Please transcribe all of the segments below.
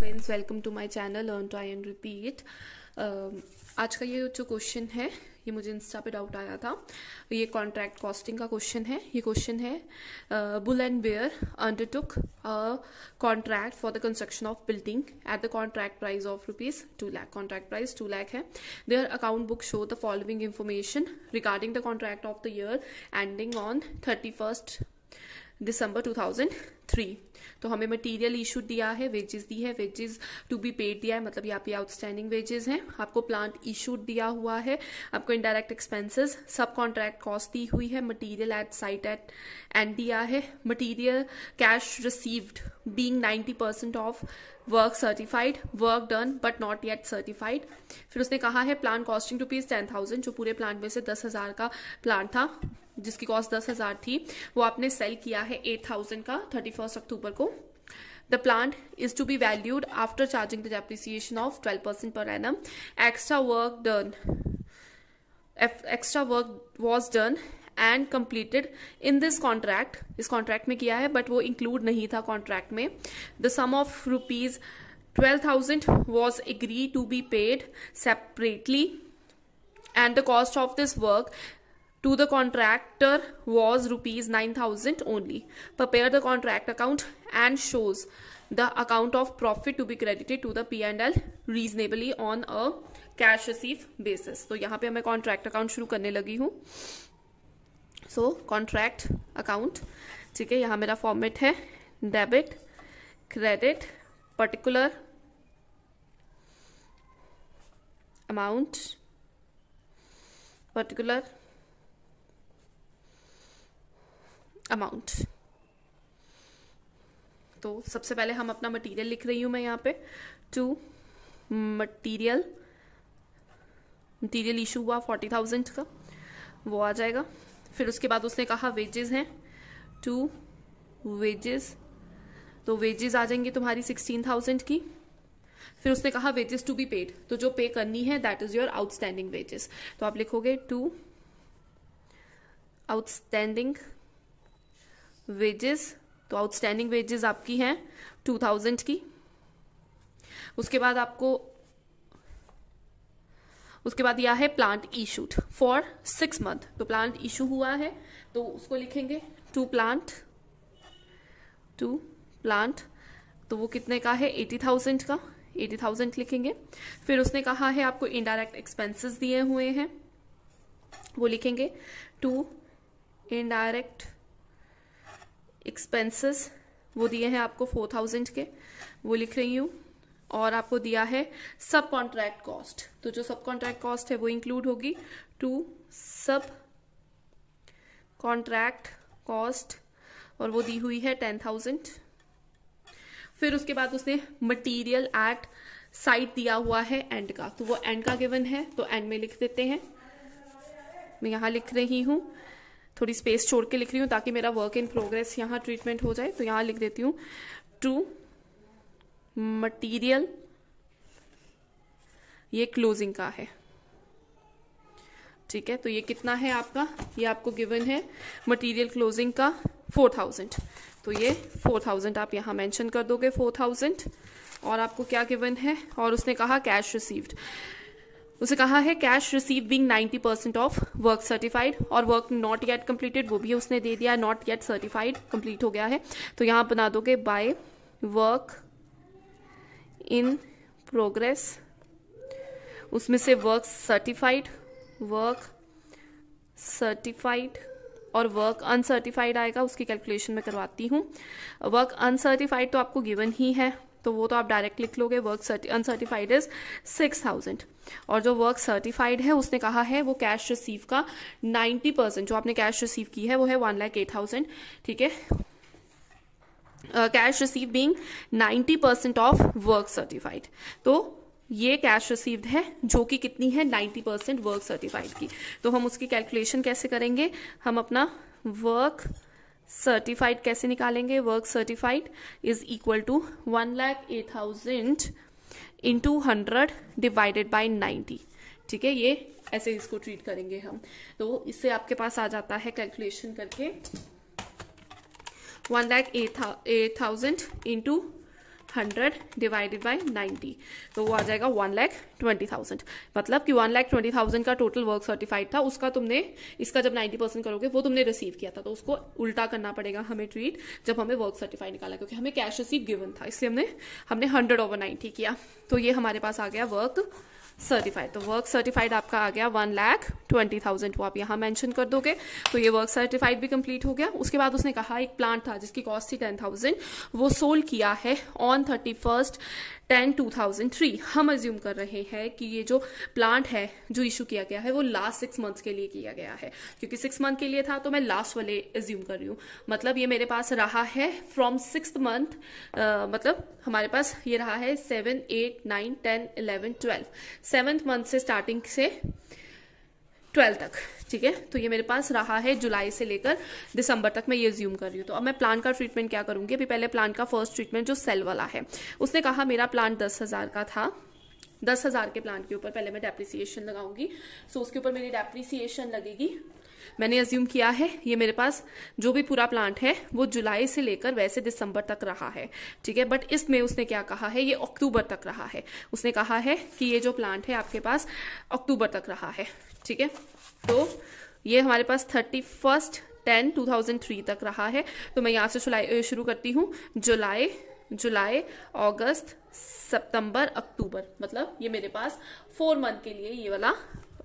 friends welcome to my channel learn try and repeat आज का ये जो क्वेश्चन है ये मुझे इंस्टा पे डाउट आया था ये कॉन्ट्रैक्ट कॉस्टिंग का क्वेश्चन है ये क्वेश्चन है bull and bear undertook contract for the construction of building at the contract price of rupees two lakh contract price two lakh है there account book show the following information regarding the contract of the year ending on thirty first December two thousand three तो हमें material issue दिया है wages दी है wages to be paid दिया है मतलब यहाँ पे आउटस्टैंडिंग वेजेस हैं आपको प्लांट इशू दिया हुआ है आपको indirect expenses sub contract cost दी हुई है material at site at end दिया है material cash received being ninety percent of work certified work done but not yet certified फिर उसने कहा है plan costing rupees ten thousand जो पूरे प्लांट में से दस हजार का प्लांट था जिसकी कॉस्ट दस हजार थी वो आपने सेल किया है एट थाउजेंड का थर्टी फर्स्ट अक्टूबर को plant is to be valued after charging the the of twelve percent per annum extra work done extra work was done and completed in this contract इस contract में किया है but वो include नहीं था contract में the sum of rupees twelve thousand was agree to be paid separately and the cost of this work to the contractor was rupees nine thousand only prepare the contract account and shows the account of profit to be credited to the P and L reasonably on a cash receive basis तो यहां पर मैं contract account शुरू करने लगी हूं सो contract account ठीक है यहाँ मेरा फॉर्मेट है debit credit particular amount particular amount तो सबसे पहले हम अपना मटेरियल लिख रही हूं मैं यहाँ पे टू मटेरियल मटेरियल इशू हुआ फोर्टी थाउजेंड का वो आ जाएगा फिर उसके बाद उसने कहा वेजेस हैं टू वेजेस तो वेजेस आ जाएंगे तुम्हारी सिक्सटीन थाउजेंड की फिर उसने कहा वेजेस टू बी पेड तो जो पे करनी है that is your outstanding wages तो आप लिखोगे टू आउटस्टैंडिंग वेजेस तो आउटस्टैंडिंग वेजेस आपकी हैं टू थाउजेंड की उसके बाद आपको उसके बाद यह है plant issued for six month तो प्लांट इशू हुआ है तो उसको लिखेंगे टू प्लांट टू प्लांट तो वो कितने का है एटी थाउजेंड का एटी थाउजेंड लिखेंगे फिर उसने कहा है आपको इनडायरेक्ट एक्सपेंसेस दिए हुए हैं वो लिखेंगे टू इनडायरेक्ट एक्सपेंसेस वो दिए हैं आपको फोर थाउजेंड के वो लिख रही हूँ और आपको दिया है सब कॉन्ट्रैक्ट कॉस्ट तो जो सब कॉन्ट्रैक्ट कॉस्ट है वो इंक्लूड होगी टू सब कॉन्ट्रैक्ट कॉस्ट और वो दी हुई है टेन थाउजेंड फिर उसके बाद उसने मटेरियल एट साइट दिया हुआ है एंड का तो वो एंड का गिवन है तो एंड में लिख देते हैं मैं यहां लिख रही हूँ थोड़ी स्पेस छोड़ के लिख रही हूं ताकि मेरा वर्क इन प्रोग्रेस यहाँ ट्रीटमेंट हो जाए तो यहां लिख देती हूँ टू मटेरियल ये क्लोजिंग का है ठीक है तो ये कितना है आपका ये आपको गिवन है मटेरियल क्लोजिंग का फोर थाउजेंड तो ये फोर थाउजेंड आप यहाँ मेंशन कर दोगे फोर थाउजेंड और आपको क्या गिवन है और उसने कहा कैश रिसीव्ड उसे कहा है cash receive being 90 percent of work certified और वर्क नॉट येट कंप्लीटेड वो भी उसने दे दिया नॉट येट सर्टिफाइड कंप्लीट हो गया है तो यहाँ बना दोगे बाय वर्क इन प्रोग्रेस उसमें से वर्क सर्टिफाइड वर्क सर्टिफाइड और वर्क अनसर्टिफाइड आएगा उसकी कैलकुलेशन में करवाती हूँ वर्क अनसर्टिफाइड तो आपको गिवन ही है तो वो तो आप डायरेक्ट लिख लोगे work uncertified is six thousand और जो वर्क सर्टिफाइड है उसने कहा है वो कैश रिसीव का नाइन्टी परसेंट जो आपने कैश रिसीव की है वो है वन लैख एट थाउजेंड ठीक है cash receive being 90 percent of work certified तो ये कैश रिसीव्ड है जो कि कितनी है 90 परसेंट वर्क सर्टिफाइड की तो हम उसकी कैलकुलेशन कैसे करेंगे हम अपना वर्क सर्टिफाइड कैसे निकालेंगे work certified is equal to one lakh eight thousand into hundred divided by ninety ठीक है ये ऐसे इसको ट्रीट करेंगे हम तो इससे आपके पास आ जाता है कैलकुलेशन करके one lakh eight thousand into hundred divided by ninety तो वो आ जाएगा वन लैख ट्वेंटी थाउजेंड मतलब कि वन लैख ट्वेंटी थाउजेंड का टोटल वर्क सर्टिफाइड था उसका तुमने इसका जब नाइन्टी परसेंट करोगे वो तुमने रिसीव किया था तो उसको उल्टा करना पड़ेगा हमें ट्रीट जब हमें वर्क सर्टिफाइड निकाला क्योंकि हमें कैश रिसीव गिवन था इसलिए हमने हमने हंड्रेड ओवर नाइन्टी किया तो ये हमारे पास आ गया वर्क सर्टिफाइड तो वर्क सर्टिफाइड आपका आ गया वन लाख ट्वेंटी थाउजेंड वो आप यहाँ मेंशन कर दोगे तो ये वर्क सर्टिफाइड भी कंप्लीट हो गया उसके बाद उसने कहा एक प्लांट था जिसकी कॉस्ट थी टेन थाउजेंड वो सोल्ड किया है on thirty first ten two thousand three हम अज्यूम कर रहे हैं कि ये जो प्लांट है जो इशू किया गया है वो लास्ट सिक्स मंथ के लिए किया गया है क्योंकि सिक्स मंथ के लिए था तो मैं लास्ट वाले एज्यूम कर रही हूँ मतलब ये मेरे पास रहा है फ्रॉम सिक्स मंथ मतलब हमारे पास ये रहा है seven eight nine ten eleven twelve seventh month से स्टार्टिंग से ट्वेल्थ तक ठीक है तो ये मेरे पास रहा है जुलाई से लेकर दिसंबर तक मैं ये ज्यूम कर रही हूँ तो अब मैं प्लान का ट्रीटमेंट क्या करूँगी अभी पहले प्लांट का फर्स्ट ट्रीटमेंट जो सेल वाला है उसने कहा मेरा प्लान दस हज़ार का था दस हज़ार के प्लांट के ऊपर पहले मैं डेप्रिसिएशन लगाऊंगी सो उसके ऊपर मेरी डेप्रिसिएशन लगेगी मैंने अज्यूम किया है ये मेरे पास जो भी पूरा प्लांट है वो जुलाई से लेकर वैसे दिसंबर तक रहा है ठीक है बट इसमें उसने क्या कहा है ये अक्टूबर तक रहा है उसने कहा है कि ये जो प्लांट है आपके पास अक्टूबर तक रहा है ठीक है तो ये हमारे पास thirty first ten two thousand three तक रहा है तो मैं यहाँ से शुरू करती हूँ जुलाई जुलाई अगस्त सितंबर अक्टूबर मतलब ये मेरे पास फोर मंथ के लिए ये वाला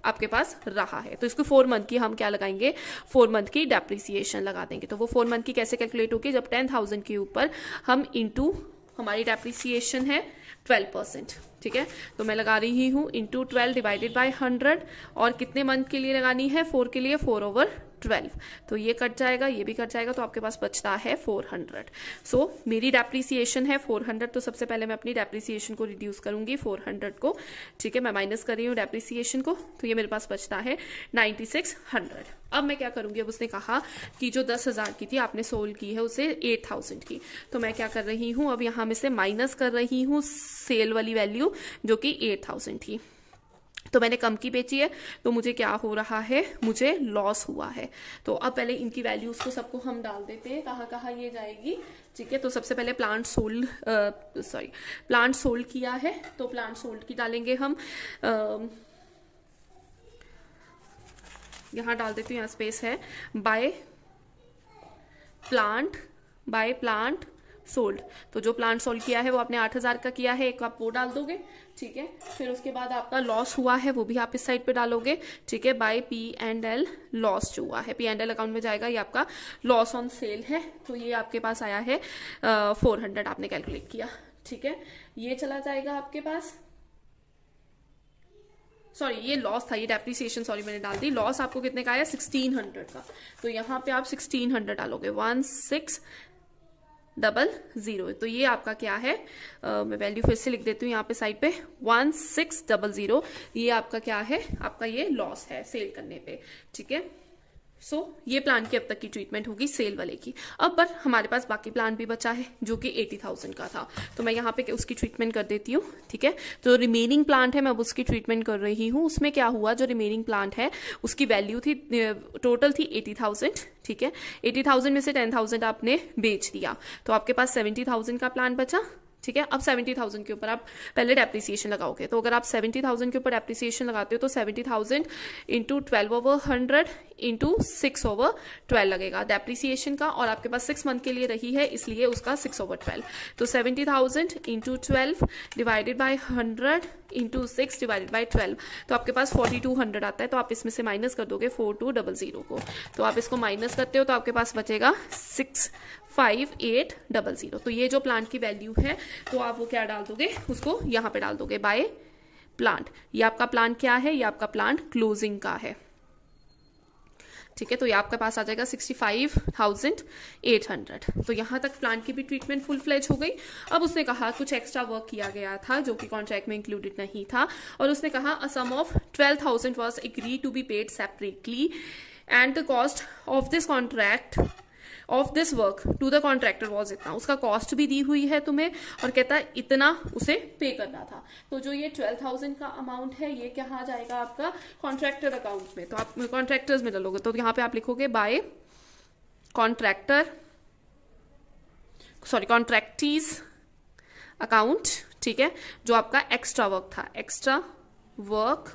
आपके पास रहा है तो इसको फोर मंथ की हम क्या लगाएंगे फोर मंथ की डेप्रिसिएशन लगा देंगे तो वो फोर मंथ की कैसे कैलकुलेट होगी जब टेन थाउजेंड के ऊपर हम इंटू हमारी डेप्रिसिएशन है ट्वेल्व परसेंट ठीक है तो मैं लगा रही हूँ into twelve divided by hundred और कितने मंथ के लिए लगानी है फोर के लिए फोर ओवर ट्वेल्व तो ये कट जाएगा ये भी कट जाएगा तो आपके पास बचता है फोर हंड्रेड सो मेरी डेप्रिसिएशन है फोर हंड्रेड तो सबसे पहले मैं अपनी डेप्रिसिएशन को रिड्यूस करूंगी फोर हंड्रेड को ठीक है मैं माइनस कर रही हूँ डेप्रिसिएशन को तो ये मेरे पास बचता है नाइन्टी सिक्स हंड्रेड अब मैं क्या करूंगी अब उसने कहा कि जो दस हजार की थी आपने सोल की है उसे एट थाउजेंड की तो मैं क्या कर रही हूँ अब यहाँ में से माइनस कर रही हूँ सेल वाली वैल्यू जो कि एट थाउजेंड थी तो मैंने कम की बेची है तो मुझे क्या हो रहा है मुझे लॉस हुआ है तो अब पहले इनकी वैल्यूज को सबको हम डाल देते हैं कहाँ कहाँ ये जाएगी ठीक है तो सबसे पहले plant sold sorry plant sold किया है तो प्लांट सोल्ड की डालेंगे हम यहाँ डाल देती हूँ यहाँ स्पेस है by plant by plant sold तो जो प्लांट सोल्ड किया है वो आपने आठ हज़ार का किया है एक आप वो डाल दोगे ठीक है फिर उसके बाद आपका लॉस हुआ है वो भी आप इस साइड पे डालोगे ठीक है by P and L loss जो हुआ है पी एंड एल अकाउंट में जाएगा ये आपका लॉस ऑन सेल है तो ये आपके पास आया है फोर हंड्रेड आपने कैलकुलेट किया ठीक है ये चला जाएगा आपके पास सॉरी ये लॉस था ये डेप्रिसिएशन सॉरी मैंने डाल दी लॉस आपको कितने का आया सिक्सटीन हंड्रेड का तो यहाँ पे आप सिक्सटीन हंड्रेड डालोगे वन सिक्स डबल जीरो तो ये आपका क्या है आ, मैं वैल्यू फिर से लिख देती हूँ यहाँ पे साइड पे वन सिक्स डबल जीरो ये आपका क्या है आपका ये लॉस है सेल करने पे ठीक है सो so, ये प्लान की अब तक की ट्रीटमेंट होगी सेल वाले की अब पर हमारे पास बाकी प्लान भी बचा है जो कि एटी थाउजेंड का था तो मैं यहाँ पे उसकी ट्रीटमेंट कर देती हूँ ठीक है तो रिमेनिंग प्लांट है मैं अब उसकी ट्रीटमेंट कर रही हूँ उसमें क्या हुआ जो रिमेनिंग प्लांट है उसकी वैल्यू थी टोटल थी एटी थाउजेंड ठीक है एटी थाउजेंड में से टेन थाउजेंड आपने बेच दिया तो आपके पास सेवेंटी थाउजेंड का प्लान बचा ठीक है अब सेवेंटी थाउजेंड के ऊपर आप पहले डेप्रिसिएशन लगाओगे तो अगर आप सेवेंटी थाउजेंड के ऊपर डेप्रिसिएशन लगाते हो तो seventy thousand into twelve over hundred into six over twelve लगेगा डेप्रिसिएशन का और आपके पास सिक्स मंथ के लिए रही है इसलिए उसका सिक्स ओवर ट्वेल्व तो seventy thousand into twelve divided by hundred into six divided by twelve तो आपके पास फोर्टी टू हंड्रेड आता है तो आप इसमें से माइनस कर दोगे फोर टू डबल जीरो को तो आप इसको माइनस करते हो तो आपके पास बचेगा six five eight double zero तो ये जो प्लांट की वैल्यू है तो आप वो क्या डाल दोगे उसको यहाँ पे डाल दोगे बाय प्लांट ये आपका प्लांट क्या है ये आपका प्लांट क्लोजिंग का है ठीक है तो ये आपके पास आ जाएगा sixty five thousand eight hundred तो यहाँ तक प्लांट की भी ट्रीटमेंट फुल फ्लेज हो गई अब उसने कहा कुछ एक्स्ट्रा वर्क किया गया था जो कि कॉन्ट्रैक्ट में इंक्लूडेड नहीं था और उसने कहा a sum of twelve thousand was agree to be paid separately and the cost of this contract of this work to the contractor was इतना उसका कॉस्ट भी दी हुई है तुम्हें और कहता है इतना उसे पे करना था तो जो ये ट्वेल्व थाउजेंड का अमाउंट है ये क्या जाएगा आपका कॉन्ट्रैक्टर अकाउंट में तो आप कॉन्ट्रैक्टर्स में डालोगे तो यहाँ पे आप लिखोगे by contractor sorry contractee's account ठीक है जो आपका एक्स्ट्रा वर्क था एक्स्ट्रा वर्क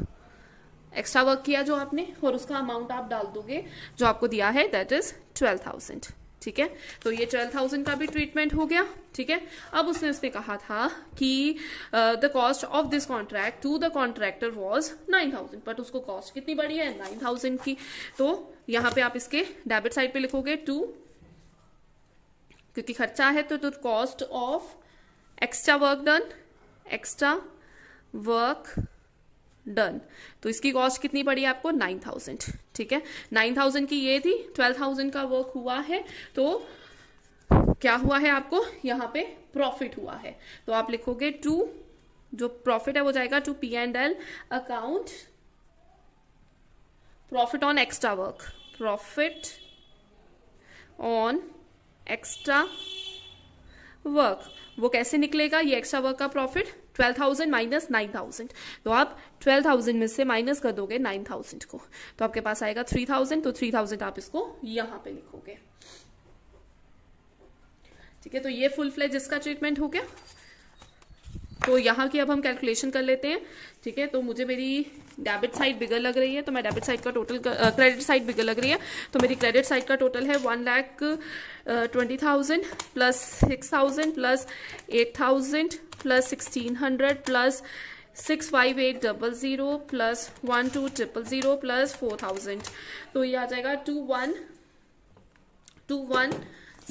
एक्स्ट्रा वर्क किया जो आपने और उसका अमाउंट आप डाल दोगे जो आपको दिया है दैट इज ट्वेल्व थाउजेंड ठीक है तो ये ट्वेल्व थाउजेंड का भी ट्रीटमेंट हो गया ठीक है अब उसने उसने कहा था कि the cost of this contract to the contractor was nine thousand but उसको कॉस्ट कितनी बड़ी है नाइन थाउजेंड की तो यहां पे आप इसके डेबिट साइड पे लिखोगे टू क्योंकि खर्चा है तो cost of extra work done extra work done तो इसकी कॉस्ट कितनी पड़ी आपको नाइन थाउजेंड ठीक है नाइन थाउजेंड की ये थी ट्वेल्व थाउजेंड का वर्क हुआ है तो क्या हुआ है आपको यहाँ पे प्रॉफिट हुआ है तो आप लिखोगे टू जो प्रॉफिट है वो जाएगा to P and L account profit on extra work profit on extra work वो कैसे निकलेगा ये एक्स्ट्रा वर्क का profit twelve thousand minus nine thousand तो आप ट्वेल्व थाउजेंड में से माइनस कर दोगे नाइन थाउजेंड को तो आपके पास आएगा थ्री थाउजेंड तो थ्री थाउजेंड आप इसको यहां पे लिखोगे ठीक है तो ये फुल फ्लेज इसका ट्रीटमेंट हो गया तो यहाँ की अब हम कैलकुलेशन कर लेते हैं ठीक है तो मुझे मेरी डेबिट साइड बिगर लग रही है तो मैं डेबिट साइड का टोटल क्रेडिट साइड बिगर लग रही है तो मेरी क्रेडिट साइड का टोटल है one lakh twenty thousand plus six thousand plus eight thousand plus sixteen hundred plus six five eight double zero plus one two triple zero plus four thousand तो ये आ जाएगा two one two one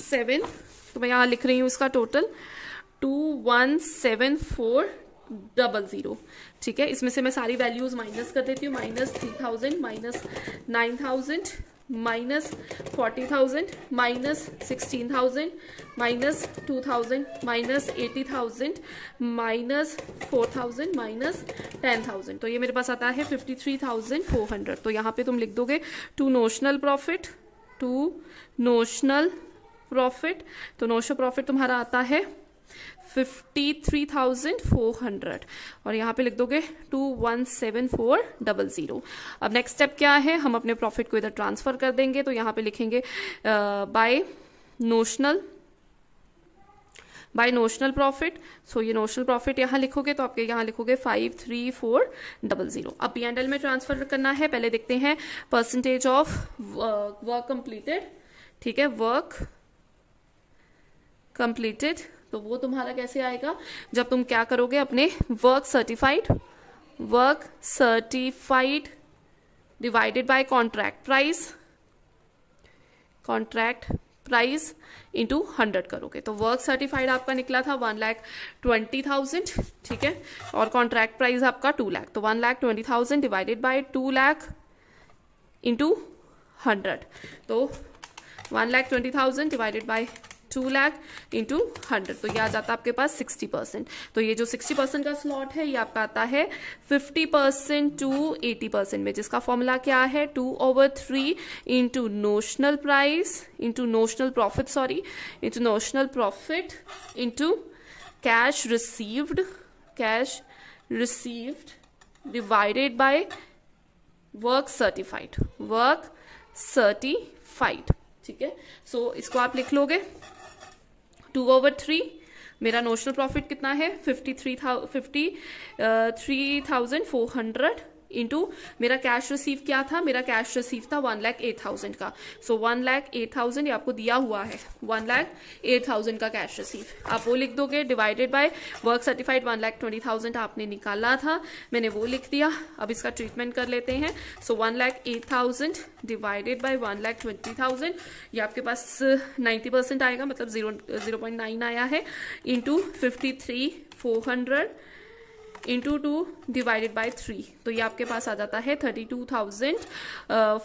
seven तो मैं यहाँ लिख रही हूँ इसका total two one seven four double zero ठीक है इसमें से मैं सारी वैल्यूज़ माइनस कर देती हूँ minus three thousand minus nine thousand minus forty thousand minus sixteen thousand minus two thousand minus eighty thousand minus four thousand minus ten thousand तो ये मेरे पास आता है fifty three thousand four hundred तो यहाँ पे तुम लिख दोगे to notional profit to notional profit तो नोशनल प्रॉफिट तुम्हारा आता है fifty three thousand four hundred और यहाँ पे लिख दोगे to one seven four double zero अब नेक्स्ट स्टेप क्या है हम अपने प्रॉफिट को इधर ट्रांसफर कर देंगे तो यहाँ पे लिखेंगे by notional by notional profit so ये नोशनल प्रॉफिट यहाँ लिखोगे तो आपके यहाँ लिखोगे five three four double zero अब पी एंड एल में ट्रांसफर करना है पहले देखते हैं परसेंटेज ऑफ वर्क कंप्लीटेड ठीक है वर्क कंप्लीटेड तो वो तुम्हारा कैसे आएगा जब तुम क्या करोगे अपने work certified work certified divided by contract price contract price into hundred करोगे तो वर्क सर्टिफाइड आपका निकला था वन लैख ट्वेंटी थाउजेंड ठीक है और कॉन्ट्रैक्ट प्राइस आपका टू लैख तो one lakh twenty thousand divided by two lakh into hundred तो one lakh twenty thousand divided by two lakh into hundred तो ये आ जाता है आपके पास सिक्सटी परसेंट तो ये जो सिक्सटी परसेंट का स्लॉट है ये आपका आता है fifty percent to eighty percent में जिसका फॉर्मूला क्या है two over three into notional price into notional profit sorry into notional profit into cash received cash received divided by work certified work certified ठीक है सो so, इसको आप लिख लोगे टू ओवर थ्री मेरा नोशनल प्रॉफिट कितना है fifty three thou fifty three thousand four hundred into मेरा कैश रिसीव क्या था मेरा कैश रिसीव था वन लैख एट थाउजेंड का so one lakh eight thousand ये आपको दिया हुआ है वन लैख एट थाउजेंड का कैश रिसीव आप वो लिख दोगे divided by work certified one lakh twenty thousand आपने निकाला था मैंने वो लिख दिया अब इसका ट्रीटमेंट कर लेते हैं so one lakh eight thousand divided by one lakh twenty thousand ये आपके पास नाइन्टी परसेंट आएगा मतलब जीरो जीरो पॉइंट नाइन आया है into fifty three four hundred into two divided by three तो ये आपके पास आ जाता है थर्टी टू थाउजेंड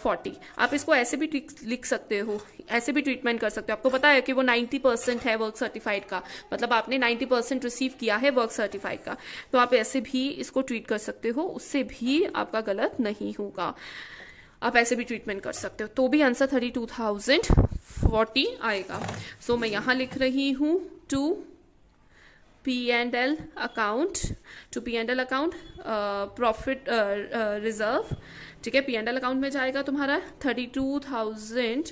फोर्टी आप इसको ऐसे भी लिख सकते हो ऐसे भी ट्रीटमेंट कर सकते हो आपको पता है कि वो नाइन्टी परसेंट है वर्क सर्टिफाइड का मतलब आपने नाइन्टी परसेंट रिसीव किया है वर्क सर्टिफाइड का तो आप ऐसे भी इसको ट्रीट कर सकते हो उससे भी आपका गलत नहीं होगा आप ऐसे भी ट्रीटमेंट कर सकते हो तो भी answer thirty two thousand forty आएगा सो so, मैं यहाँ लिख रही हूँ to P and L account to P and L account profit reserve ठीक है पी एंड एल अकाउंट में जाएगा तुम्हारा थर्टी टू थाउजेंड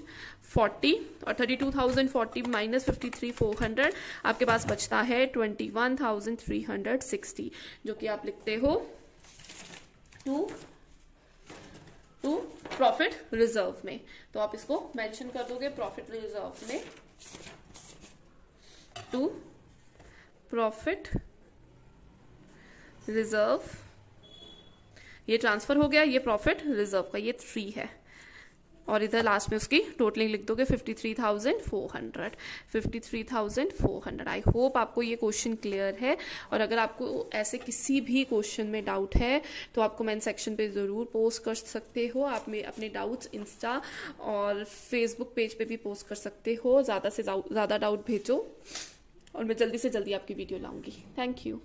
फोर्टी और thirty two thousand forty minus fifty three four hundred आपके पास बचता है twenty one thousand three hundred sixty जो कि आप लिखते हो टू टू प्रॉफिट रिजर्व में तो आप इसको मेंशन कर दोगे प्रॉफिट रिजर्व में टू प्रॉफिट रिजर्व ये ट्रांसफर हो गया ये प्रॉफिट रिजर्व का ये थ्री है और इधर लास्ट में उसकी टोटलिंग लिख दोगे fifty three thousand four hundred fifty three thousand four hundred I hope आपको ये क्वेश्चन क्लियर है और अगर आपको ऐसे किसी भी क्वेश्चन में डाउट है तो आप कमेंट सेक्शन पे ज़रूर पोस्ट कर सकते हो आप में अपने डाउट्स इंस्टा और फेसबुक पेज पे भी पोस्ट कर सकते हो ज़्यादा से ज़्यादा डाउट भेजो और मैं जल्दी से जल्दी आपकी वीडियो लाऊंगी थैंक यू